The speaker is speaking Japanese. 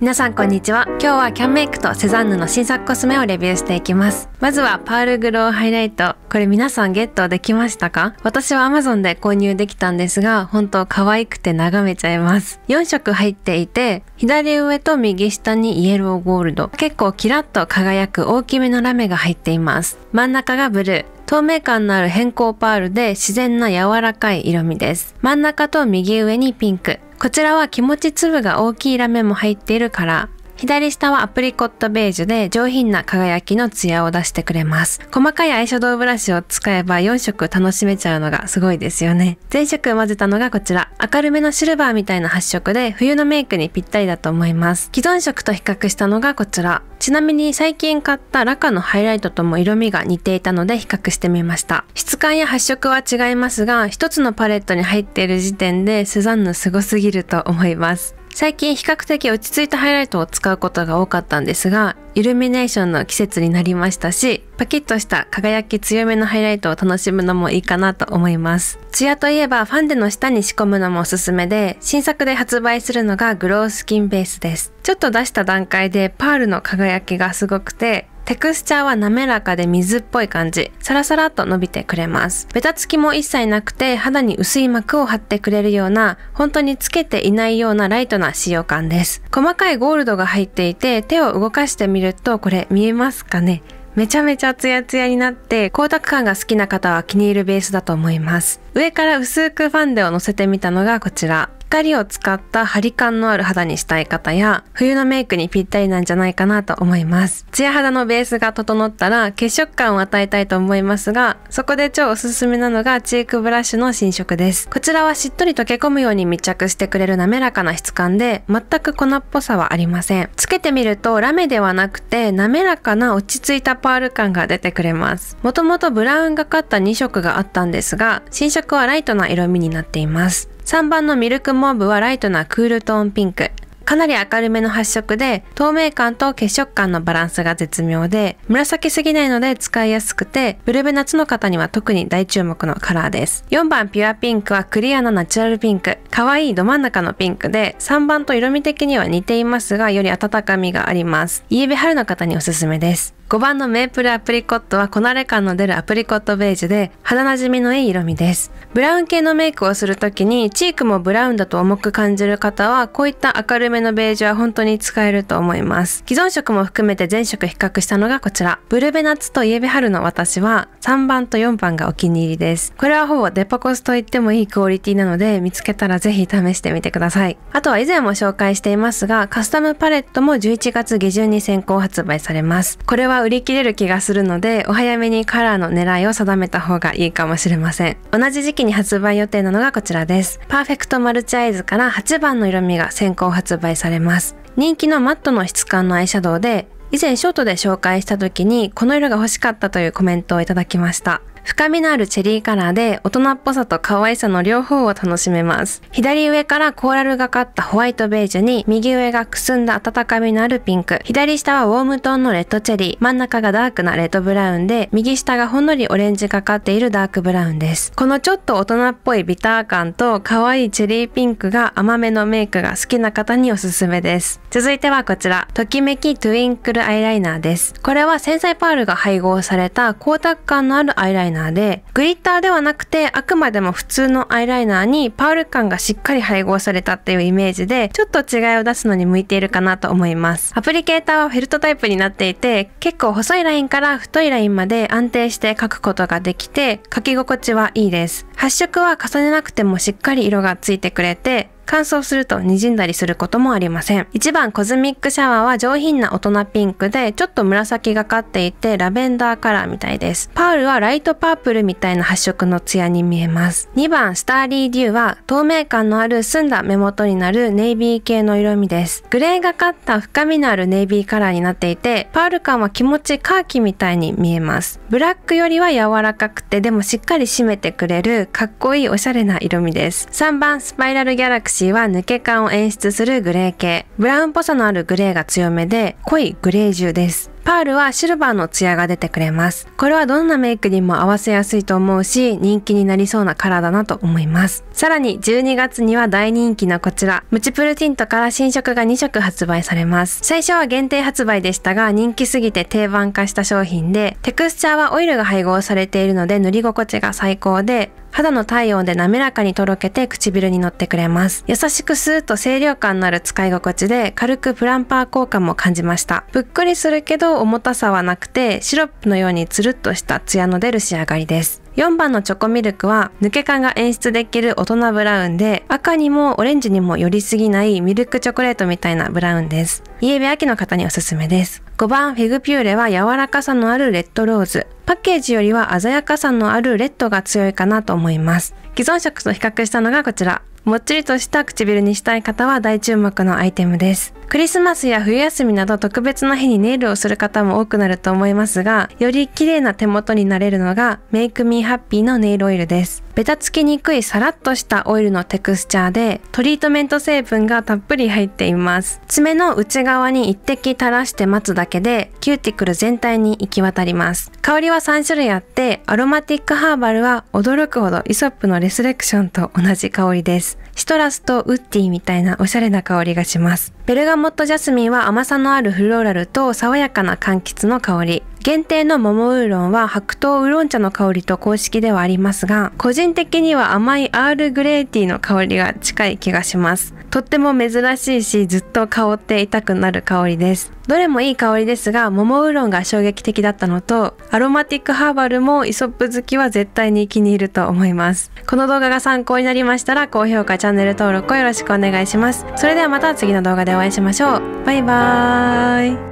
皆さんこんにちは今日はキャンメイクとセザンヌの新作コスメをレビューしていきますまずはパールグローハイライトこれ皆さんゲットできましたか私は Amazon で購入できたんですが本当可愛くて眺めちゃいます4色入っていて左上と右下にイエローゴールド結構キラッと輝く大きめのラメが入っています真ん中がブルー透明感のある変更パールで自然な柔らかい色味です。真ん中と右上にピンク。こちらは気持ち粒が大きいラメも入っているカラー。左下はアプリコットベージュで上品な輝きのツヤを出してくれます。細かいアイシャドウブラシを使えば4色楽しめちゃうのがすごいですよね。全色混ぜたのがこちら。明るめのシルバーみたいな発色で冬のメイクにぴったりだと思います。既存色と比較したのがこちら。ちなみに最近買ったラカのハイライトとも色味が似ていたので比較してみました。質感や発色は違いますが、一つのパレットに入っている時点でスザンヌすごすぎると思います。最近比較的落ち着いたハイライトを使うことが多かったんですが、イルミネーションの季節になりましたし、パキッとした輝き強めのハイライトを楽しむのもいいかなと思います。ツヤといえばファンデの下に仕込むのもおすすめで、新作で発売するのがグロースキンベースです。ちょっと出した段階でパールの輝きがすごくて、テクスチャーは滑らかで水っぽい感じ、サラサラっと伸びてくれます。ベタつきも一切なくて肌に薄い膜を張ってくれるような、本当につけていないようなライトな使用感です。細かいゴールドが入っていて、手を動かしてみるとこれ見えますかねめちゃめちゃツヤツヤになって光沢感が好きな方は気に入るベースだと思います。上から薄くファンデを乗せてみたのがこちら。光を使った張り感のある肌にしたい方や、冬のメイクにぴったりなんじゃないかなと思います。ツヤ肌のベースが整ったら血色感を与えたいと思いますが、そこで超おすすめなのがチークブラシの新色です。こちらはしっとり溶け込むように密着してくれる滑らかな質感で、全く粉っぽさはありません。つけてみるとラメではなくて滑らかな落ち着いたパール感が出てくれます。もともとブラウンがかった2色があったんですが、新色はライトな色味になっています。3番のミルクモーブはライトなクールトーンピンク。かなり明るめの発色で、透明感と血色感のバランスが絶妙で、紫すぎないので使いやすくて、ブルベ夏の方には特に大注目のカラーです。4番ピュアピンクはクリアのナチュラルピンク。可愛いど真ん中のピンクで、3番と色味的には似ていますが、より温かみがあります。イエベ春の方におすすめです。5番のメープルアプリコットはこなれ感の出るアプリコットベージュで肌なじみのいい色味です。ブラウン系のメイクをするときにチークもブラウンだと重く感じる方はこういった明るめのベージュは本当に使えると思います。既存色も含めて全色比較したのがこちら。ブルベナツとイエベ春の私は3番と4番がお気に入りです。これはほぼデパコスと言ってもいいクオリティなので見つけたらぜひ試してみてください。あとは以前も紹介していますが、カスタムパレットも11月下旬に先行発売されます。これは売り切れる気がするので、お早めにカラーの狙いを定めた方がいいかもしれません。同じ時期に発売予定なのがこちらです。パーフェクトマルチアイズから8番の色味が先行発売売されます人気のマットの質感のアイシャドウで以前ショートで紹介した時にこの色が欲しかったというコメントをいただきました深みのあるチェリーカラーで大人っぽさと可愛さの両方を楽しめます。左上からコーラルがかったホワイトベージュに、右上がくすんだ温かみのあるピンク、左下はウォームトーンのレッドチェリー、真ん中がダークなレッドブラウンで、右下がほんのりオレンジがかっているダークブラウンです。このちょっと大人っぽいビター感と可愛いチェリーピンクが甘めのメイクが好きな方におすすめです。続いてはこちら、ときめきトゥインクルアイライナーです。これは繊細パールが配合された光沢感のあるアイライナーナーで、グリッターではなくて、あくまでも普通のアイライナーにパール感がしっかり配合されたっていうイメージで、ちょっと違いを出すのに向いているかなと思います。アプリケーターはフェルトタイプになっていて、結構細いラインから太いラインまで安定して描くことができて、描き心地はいいです。発色は重ねなくてもしっかり色がついてくれて、乾燥すると滲んだりすることもありません。1番コズミックシャワーは上品な大人ピンクで、ちょっと紫がかっていてラベンダーカラーみたいです。パールはライトパープルみたいな発色のツヤに見えます。2番スターリーデューは透明感のある澄んだ目元になるネイビー系の色味です。グレーがかった深みのあるネイビーカラーになっていて、パール感は気持ちカーキみたいに見えます。ブラックよりは柔らかくて、でもしっかり締めてくれるかっこいいおしゃれな色味です。3番スパイラルギャラクシーシーは抜け感を演出するグレー系。ブラウンっぽさのあるグレーが強めで、濃いグレージュです。パールはシルバーのツヤが出てくれます。これはどんなメイクにも合わせやすいと思うし、人気になりそうなカラーだなと思います。さらに12月には大人気のこちら、ムチプルティントから新色が2色発売されます。最初は限定発売でしたが、人気すぎて定番化した商品で、テクスチャーはオイルが配合されているので塗り心地が最高で、肌の体温で滑らかにとろけて唇に乗ってくれます。優しくスーッと清涼感のある使い心地で軽くプランパー効果も感じました。ぷっくりするけど重たさはなくてシロップのようにつるっとしたツヤの出る仕上がりです。4番のチョコミルクは抜け感が演出できる大人ブラウンで赤にもオレンジにも寄りすぎないミルクチョコレートみたいなブラウンです。イエベ秋の方におすすめです。5番フィグピューレは柔らかさのあるレッドローズ。パッケージよりは鮮やかさのあるレッドが強いかなと思います。既存色と比較したのがこちら。もっちりとした唇にしたい方は大注目のアイテムです。クリスマスや冬休みなど特別な日にネイルをする方も多くなると思いますが、より綺麗な手元になれるのがメイクミーハッピーのネイルオイルです。ベタつきにくいサラッとしたオイルのテクスチャーでトリートメント成分がたっぷり入っています爪の内側に一滴垂らして待つだけでキューティクル全体に行き渡ります香りは3種類あってアロマティックハーバルは驚くほどイソップのレスレクションと同じ香りですシトラスとウッディみたいなおしゃれな香りがしますベルガモットジャスミンは甘さのあるフローラルと爽やかな柑橘の香り限定の桃ウーロンは白桃ウーロン茶の香りと公式ではありますが、個人的には甘いアールグレーティーの香りが近い気がします。とっても珍しいし、ずっと香っていたくなる香りです。どれもいい香りですが、桃ウーロンが衝撃的だったのと、アロマティックハーバルもイソップ好きは絶対に気に入ると思います。この動画が参考になりましたら、高評価、チャンネル登録をよろしくお願いします。それではまた次の動画でお会いしましょう。バイバーイ。